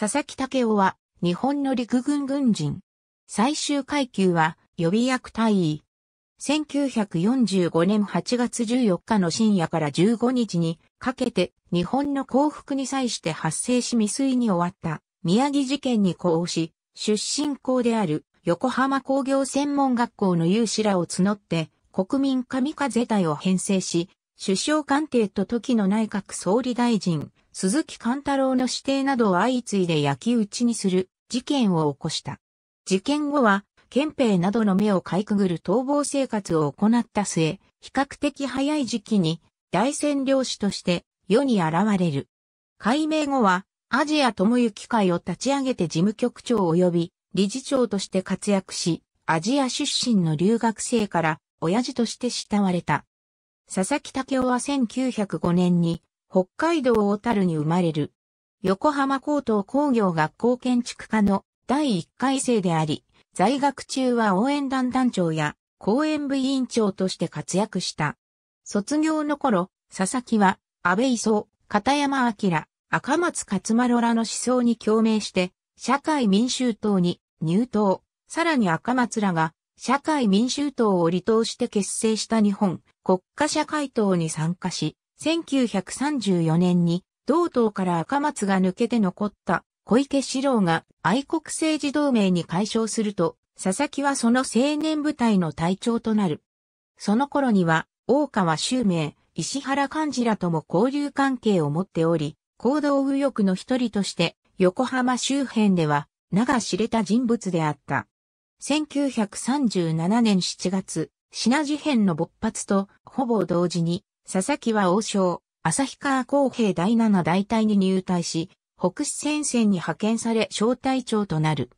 佐々木武雄は、日本の陸軍軍人。最終階級は、予備役隊員。1945年8月14日の深夜から15日にかけて日本の降伏に際して発生し未遂に終わった宮城事件に呼応し、出身校である横浜工業専門学校の有志らを募って国民神風隊を編成し、首相官邸と時の内閣総理大臣、鈴木貫太郎の指定などを相次いで焼き討ちにする事件を起こした。事件後は、憲兵などの目をかいくぐる逃亡生活を行った末、比較的早い時期に大占領師として世に現れる。改名後は、アジア友幸会を立ち上げて事務局長及び理事長として活躍し、アジア出身の留学生から親父として慕われた。佐々木武雄は1905年に北海道小樽に生まれる。横浜高等工業学校建築科の第1回生であり、在学中は応援団団長や公演部委員長として活躍した。卒業の頃、佐々木は安倍磯、片山明、赤松勝丸らの思想に共鳴して、社会民衆党に入党、さらに赤松らが社会民衆党を離党して結成した日本国家社会党に参加し、1934年に同党から赤松が抜けて残った小池四郎が愛国政治同盟に解消すると、佐々木はその青年部隊の隊長となる。その頃には、大川周明、石原幹事らとも交流関係を持っており、行動右翼の一人として、横浜周辺では、名が知れた人物であった。1937年7月、品事変の勃発と、ほぼ同時に、佐々木は王将、旭川公平第7大隊に入隊し、北市戦線に派遣され小隊長となる。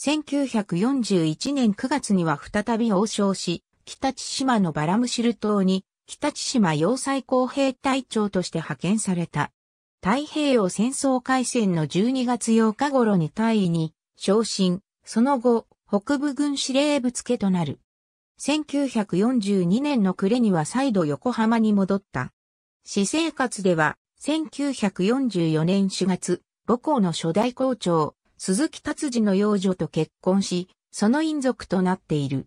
1941年9月には再び王将し、北千島のバラムシル島に北千島要塞公平隊長として派遣された。太平洋戦争開戦の12月8日頃に隊員に昇進、その後、北部軍司令部付となる。1942年の暮れには再度横浜に戻った。私生活では、1944年4月、母校の初代校長、鈴木達治の養女と結婚し、その姻族となっている。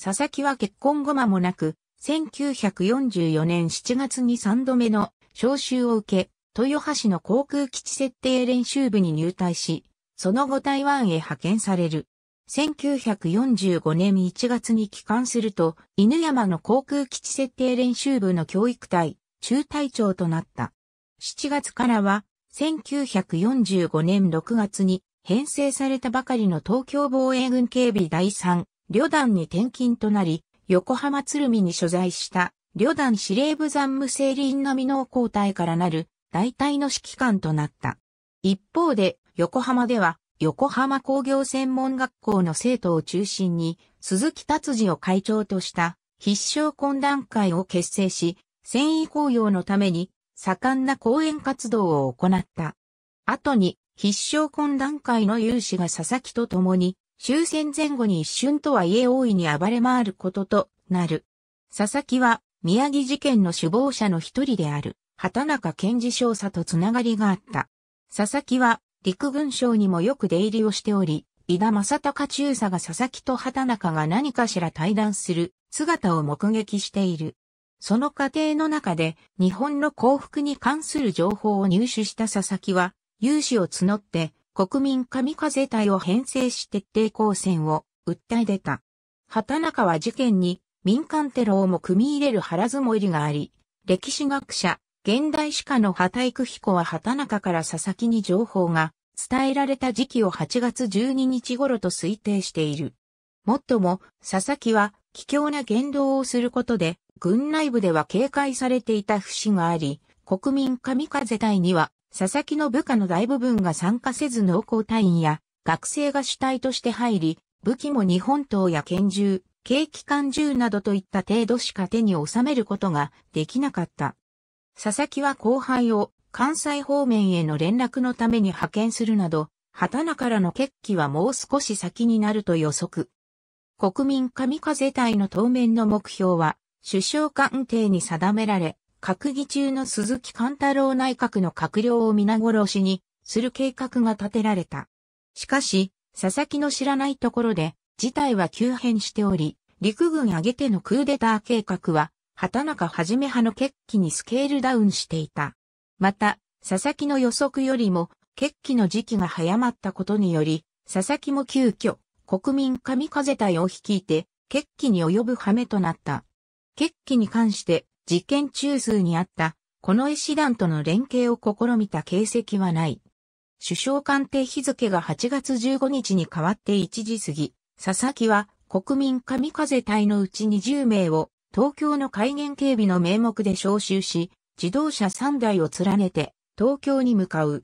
佐々木は結婚後間もなく、1944年7月に3度目の招集を受け、豊橋の航空基地設定練習部に入隊し、その後台湾へ派遣される。1945年1月に帰還すると、犬山の航空基地設定練習部の教育隊、中隊長となった。7月からは、1945年6月に編成されたばかりの東京防衛軍警備第3旅団に転勤となり、横浜鶴見に所在した旅団司令部残務整理員並みの交代からなる大隊の指揮官となった。一方で、横浜では横浜工業専門学校の生徒を中心に、鈴木達治を会長とした必勝懇談会を結成し、繊維工業のために盛んな講演活動を行った。後に必勝懇談会の有志が佐々木と共に終戦前後に一瞬とはいえ大いに暴れ回ることとなる。佐々木は宮城事件の首謀者の一人である畑中健二少佐とつながりがあった。佐々木は陸軍省にもよく出入りをしており、伊田正隆中佐が佐々木と畑中が何かしら対談する姿を目撃している。その過程の中で日本の幸福に関する情報を入手した佐々木は、有志を募って国民神風隊を編成し徹底抗戦を訴え出た。畑中は事件に民間テロをも組み入れる腹積もりがあり、歴史学者、現代史家の畑育彦は畑中から佐々木に情報が伝えられた時期を8月12日頃と推定している。もっとも、佐々木は、卑怯な言動をすることで、軍内部では警戒されていた節があり、国民神風隊には、佐々木の部下の大部分が参加せず農工隊員や学生が主体として入り、武器も日本刀や拳銃、軽機関銃などといった程度しか手に収めることができなかった。佐々木は後輩を関西方面への連絡のために派遣するなど、畑中からの決起はもう少し先になると予測。国民神風隊の当面の目標は、首相官邸に定められ、閣議中の鈴木貫太郎内閣の閣僚を皆殺しにする計画が立てられた。しかし、佐々木の知らないところで、事態は急変しており、陸軍挙げてのクーデター計画は、畑中はじめ派の決起にスケールダウンしていた。また、佐々木の予測よりも、決起の時期が早まったことにより、佐々木も急遽、国民神風隊を率いて、決起に及ぶ羽目となった。決起に関して、事件中枢にあった、この絵師団との連携を試みた形跡はない。首相官邸日付が8月15日に変わって1時過ぎ、佐々木は国民神風隊のうち20名を東京の海原警備の名目で招集し、自動車3台を連ねて東京に向かう。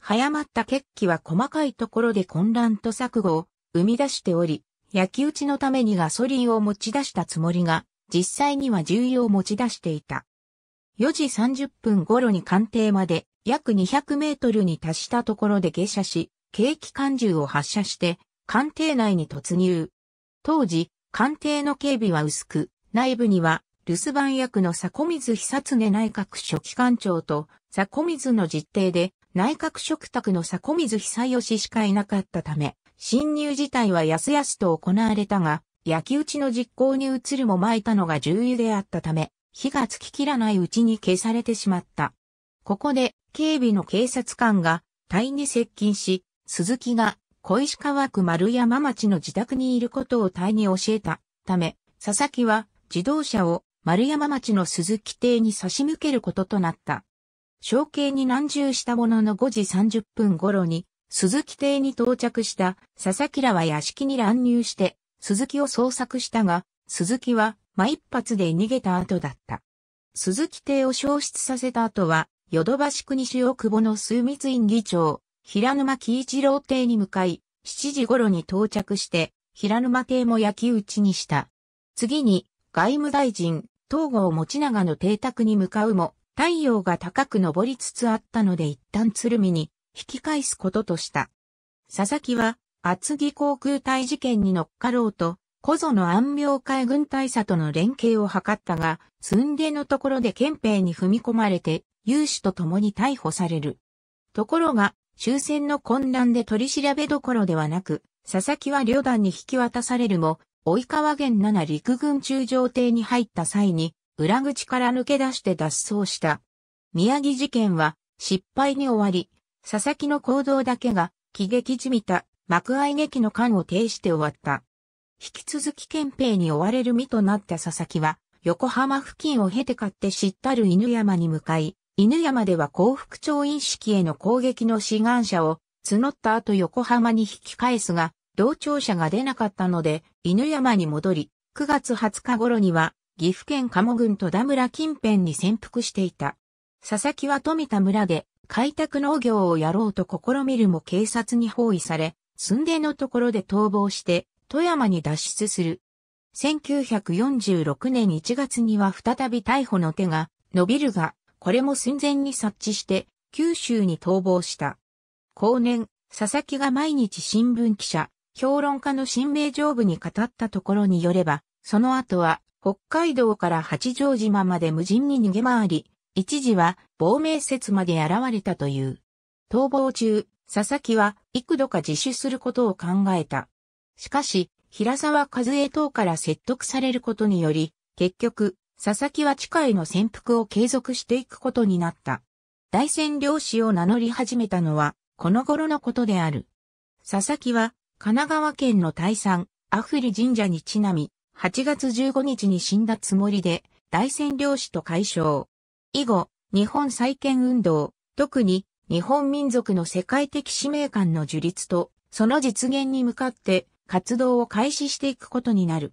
早まった決起は細かいところで混乱と錯誤を生み出しており、焼き打ちのためにガソリンを持ち出したつもりが、実際には重油を持ち出していた。4時30分頃に官邸まで約200メートルに達したところで下車し、軽機関銃を発射して、官邸内に突入。当時、官邸の警備は薄く、内部には留守番役の古水久常内閣書記官長と、古水の実定で、内閣食卓の古水久義しかいなかったため、侵入自体はやすやすと行われたが、焼き討ちの実行に移るも巻いたのが重油であったため、火がつききらないうちに消されてしまった。ここで、警備の警察官が、隊に接近し、鈴木が、小石川区丸山町の自宅にいることを隊に教えたため、佐々木は、自動車を丸山町の鈴木邸に差し向けることとなった。承継に難重したものの5時30分頃に、鈴木邸に到着した佐々木らは屋敷に乱入して、鈴木を捜索したが、鈴木は、ま一発で逃げた後だった。鈴木邸を消失させた後は、ヨドバシ国主大久保の数密院議長、平沼喜一郎邸に向かい、7時頃に到着して、平沼邸も焼き討ちにした。次に、外務大臣、東郷持長の邸宅に向かうも、太陽が高く昇りつつあったので一旦鶴見に引き返すこととした。佐々木は厚木航空隊事件に乗っかろうと、小ぞの安明海軍大佐との連携を図ったが、積んでのところで憲兵に踏み込まれて、有志と共に逮捕される。ところが、終戦の混乱で取り調べどころではなく、佐々木は旅団に引き渡されるも、及川源七陸軍中将艇に入った際に、裏口から抜け出して脱走した。宮城事件は失敗に終わり、佐々木の行動だけが喜劇じみた幕愛劇の間を呈して終わった。引き続き憲兵に追われる身となった佐々木は、横浜付近を経て勝って知ったる犬山に向かい、犬山では幸福町印式への攻撃の志願者を募った後横浜に引き返すが、同庁舎が出なかったので、犬山に戻り、9月20日頃には、岐阜県鴨郡戸田村近辺に潜伏していた。佐々木は富田村で開拓農業をやろうと試みるも警察に包囲され、寸出のところで逃亡して富山に脱出する。1946年1月には再び逮捕の手が伸びるが、これも寸前に察知して九州に逃亡した。後年、佐々木が毎日新聞記者、評論家の新名上部に語ったところによれば、その後は北海道から八丈島まで無人に逃げ回り、一時は亡命説まで現れたという。逃亡中、佐々木は幾度か自首することを考えた。しかし、平沢和江等から説得されることにより、結局、佐々木は地下への潜伏を継続していくことになった。大仙漁師を名乗り始めたのは、この頃のことである。佐々木は、神奈川県の大山、アフリ神社にちなみ、8月15日に死んだつもりで、大仙漁師と解消。以後、日本再建運動、特に日本民族の世界的使命感の樹立と、その実現に向かって活動を開始していくことになる。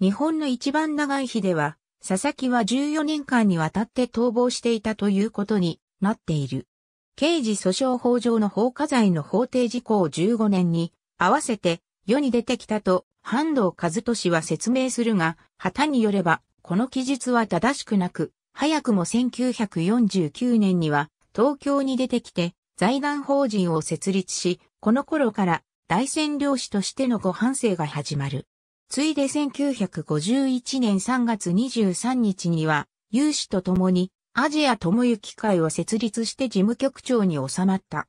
日本の一番長い日では、佐々木は14年間にわたって逃亡していたということになっている。刑事訴訟法上の放火罪の法定事項15年に合わせて世に出てきたと半藤和俊は説明するが、旗によれば、この記述は正しくなく、早くも1949年には東京に出てきて財団法人を設立し、この頃から大占領士としてのご反省が始まる。ついで1951年3月23日には、有志と共にアジア友行会を設立して事務局長に収まった。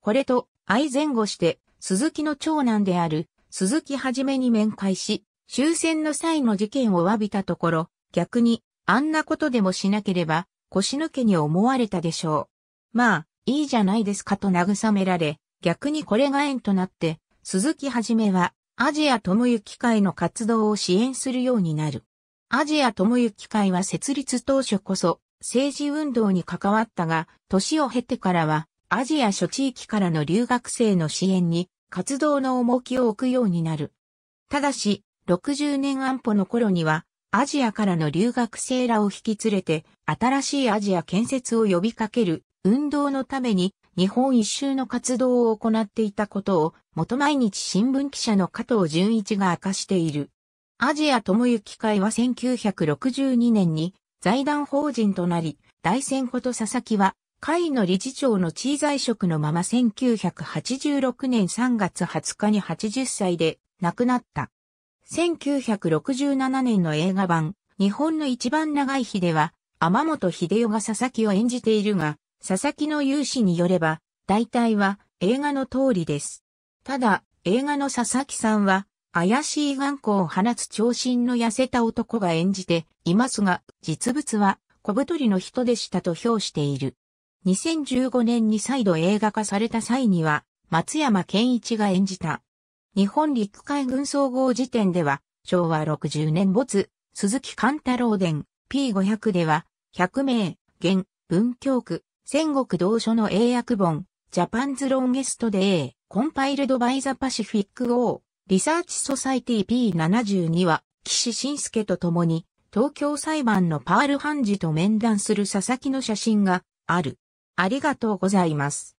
これと相前後して鈴木の長男である鈴木はじめに面会し、終戦の際の事件を詫びたところ、逆に、あんなことでもしなければ、腰抜けに思われたでしょう。まあ、いいじゃないですかと慰められ、逆にこれが縁となって、鈴木はじめは、アジア友行会の活動を支援するようになる。アジア友行会は設立当初こそ、政治運動に関わったが、年を経てからは、アジア諸地域からの留学生の支援に活動の重きを置くようになる。ただし、60年安保の頃には、アジアからの留学生らを引き連れて、新しいアジア建設を呼びかける運動のために、日本一周の活動を行っていたことを、元毎日新聞記者の加藤純一が明かしている。アジア友行会は1962年に財団法人となり、大戦後と佐々木は会の理事長の地位在職のまま1986年3月20日に80歳で亡くなった。1967年の映画版、日本の一番長い日では、天本秀夫が佐々木を演じているが、佐々木の有志によれば、大体は映画の通りです。ただ、映画の佐々木さんは、怪しい眼光を放つ長身の痩せた男が演じていますが、実物は小太りの人でしたと評している。2015年に再度映画化された際には、松山健一が演じた。日本陸海軍総合辞典では、昭和60年没、鈴木貫太郎伝 P500 では、100名、現、文京区、戦国同書の英訳本、ジャパンズロンゲストデ A、コンパイルドバイザパシフィック O、リサーチソサイティ P72 は、岸信介と共に、東京裁判のパール判事と面談する佐々木の写真がある。ありがとうございます。